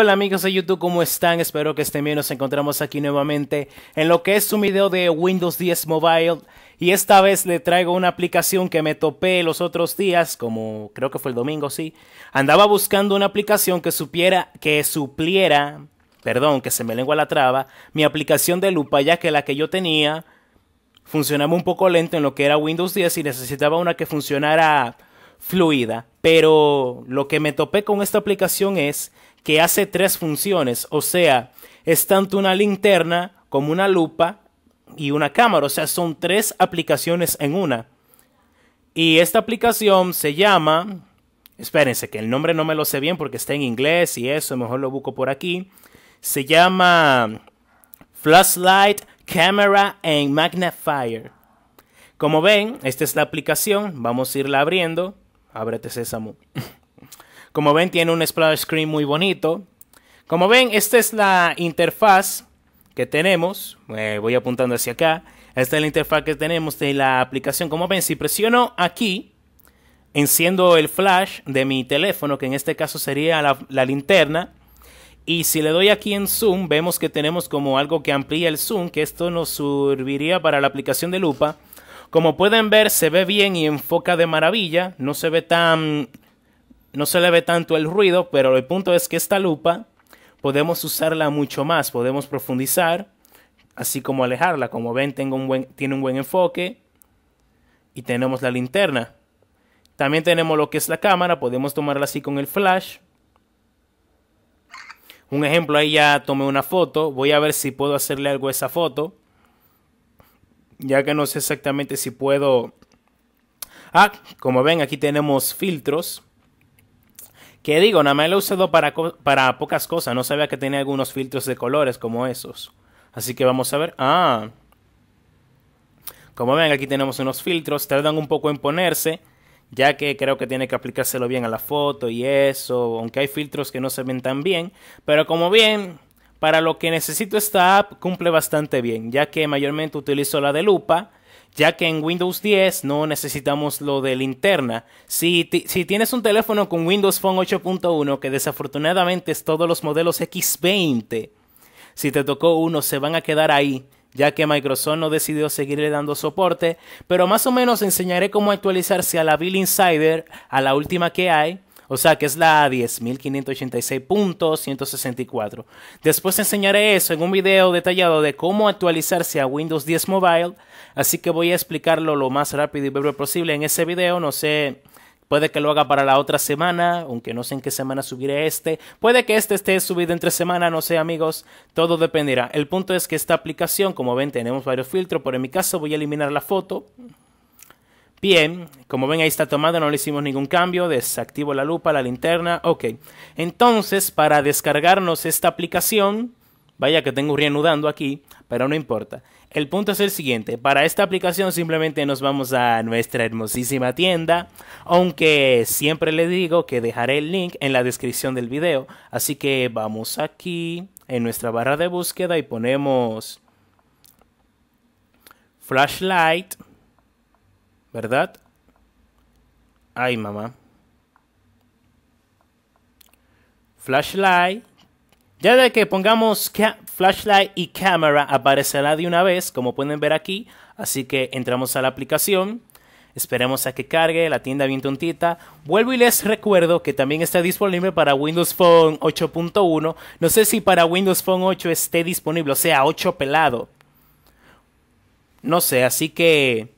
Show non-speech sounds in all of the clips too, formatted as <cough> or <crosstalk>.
Hola amigos de YouTube, ¿cómo están? Espero que estén bien. Nos encontramos aquí nuevamente en lo que es un video de Windows 10 Mobile. Y esta vez le traigo una aplicación que me topé los otros días, como creo que fue el domingo, sí. Andaba buscando una aplicación que supiera, que supliera, perdón, que se me lengua la traba, mi aplicación de lupa, ya que la que yo tenía funcionaba un poco lento en lo que era Windows 10 y necesitaba una que funcionara fluida. Pero lo que me topé con esta aplicación es que hace tres funciones, o sea, es tanto una linterna como una lupa y una cámara, o sea, son tres aplicaciones en una. Y esta aplicación se llama, espérense que el nombre no me lo sé bien porque está en inglés y eso, mejor lo busco por aquí. Se llama Flashlight, Camera and Magnifier. Como ven, esta es la aplicación, vamos a irla abriendo. Ábrete, Sésamo. <laughs> Como ven, tiene un splash screen muy bonito. Como ven, esta es la interfaz que tenemos. Eh, voy apuntando hacia acá. Esta es la interfaz que tenemos de la aplicación. Como ven, si presiono aquí, enciendo el flash de mi teléfono, que en este caso sería la, la linterna. Y si le doy aquí en zoom, vemos que tenemos como algo que amplía el zoom, que esto nos serviría para la aplicación de lupa. Como pueden ver, se ve bien y enfoca de maravilla, no se ve tan no se le ve tanto el ruido, pero el punto es que esta lupa podemos usarla mucho más, podemos profundizar, así como alejarla. Como ven, tengo un buen, tiene un buen enfoque y tenemos la linterna. También tenemos lo que es la cámara, podemos tomarla así con el flash. Un ejemplo, ahí ya tomé una foto, voy a ver si puedo hacerle algo a esa foto. Ya que no sé exactamente si puedo... Ah, como ven, aquí tenemos filtros que digo, nada más lo he usado para, para pocas cosas. No sabía que tenía algunos filtros de colores como esos. Así que vamos a ver. Ah. Como ven, aquí tenemos unos filtros. Tardan un poco en ponerse. Ya que creo que tiene que aplicárselo bien a la foto y eso. Aunque hay filtros que no se ven tan bien. Pero como bien, para lo que necesito esta app cumple bastante bien. Ya que mayormente utilizo la de lupa ya que en Windows 10 no necesitamos lo de linterna. Si, tienes un teléfono con Windows Phone 8.1, que desafortunadamente es todos los modelos X20, si te tocó uno se van a quedar ahí, ya que Microsoft no decidió seguirle dando soporte, pero más o menos enseñaré cómo actualizarse a la Bill Insider, a la última que hay, o sea que es la 10.586.164. Después enseñaré eso en un video detallado de cómo actualizarse a Windows 10 Mobile. Así que voy a explicarlo lo más rápido y breve posible en ese video. No sé, Puede que lo haga para la otra semana, aunque no sé en qué semana subiré este. Puede que este esté subido entre semana, no sé amigos, todo dependerá. El punto es que esta aplicación, como ven, tenemos varios filtros, Por en mi caso voy a eliminar la foto. Bien, como ven ahí está tomada, no le hicimos ningún cambio, desactivo la lupa, la linterna, ok. Entonces, para descargarnos esta aplicación, vaya que tengo reanudando aquí, pero no importa. El punto es el siguiente, para esta aplicación simplemente nos vamos a nuestra hermosísima tienda, aunque siempre le digo que dejaré el link en la descripción del video, así que vamos aquí en nuestra barra de búsqueda y ponemos flashlight ¿Verdad? Ay, mamá. Flashlight. Ya de que pongamos flashlight y cámara aparecerá de una vez, como pueden ver aquí. Así que entramos a la aplicación. Esperemos a que cargue la tienda bien tontita. Vuelvo y les recuerdo que también está disponible para Windows Phone 8.1. No sé si para Windows Phone 8 esté disponible, o sea, 8 pelado. No sé, así que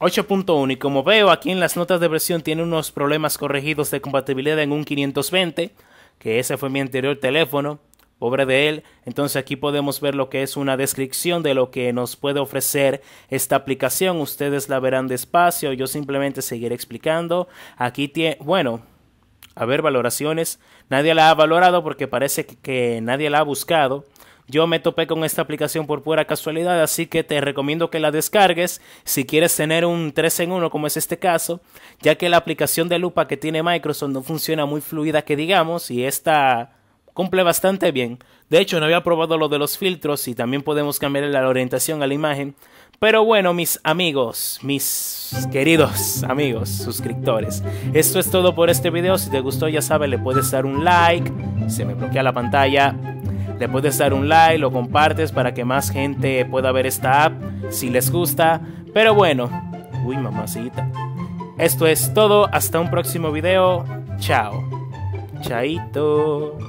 8.1 y como veo aquí en las notas de versión tiene unos problemas corregidos de compatibilidad en un 520, que ese fue mi anterior teléfono, pobre de él. Entonces aquí podemos ver lo que es una descripción de lo que nos puede ofrecer esta aplicación. Ustedes la verán despacio, yo simplemente seguiré explicando. Aquí tiene, bueno, a ver valoraciones. Nadie la ha valorado porque parece que nadie la ha buscado. Yo me topé con esta aplicación por pura casualidad, así que te recomiendo que la descargues si quieres tener un 3 en 1 como es este caso, ya que la aplicación de lupa que tiene Microsoft no funciona muy fluida que digamos y esta cumple bastante bien. De hecho, no había probado lo de los filtros y también podemos cambiar la orientación a la imagen. Pero bueno, mis amigos, mis queridos amigos, suscriptores, esto es todo por este video. Si te gustó, ya sabes, le puedes dar un like. Se me bloquea la pantalla. Le puedes dar un like, lo compartes para que más gente pueda ver esta app si les gusta. Pero bueno, uy mamacita. Esto es todo, hasta un próximo video. Chao. Chaito.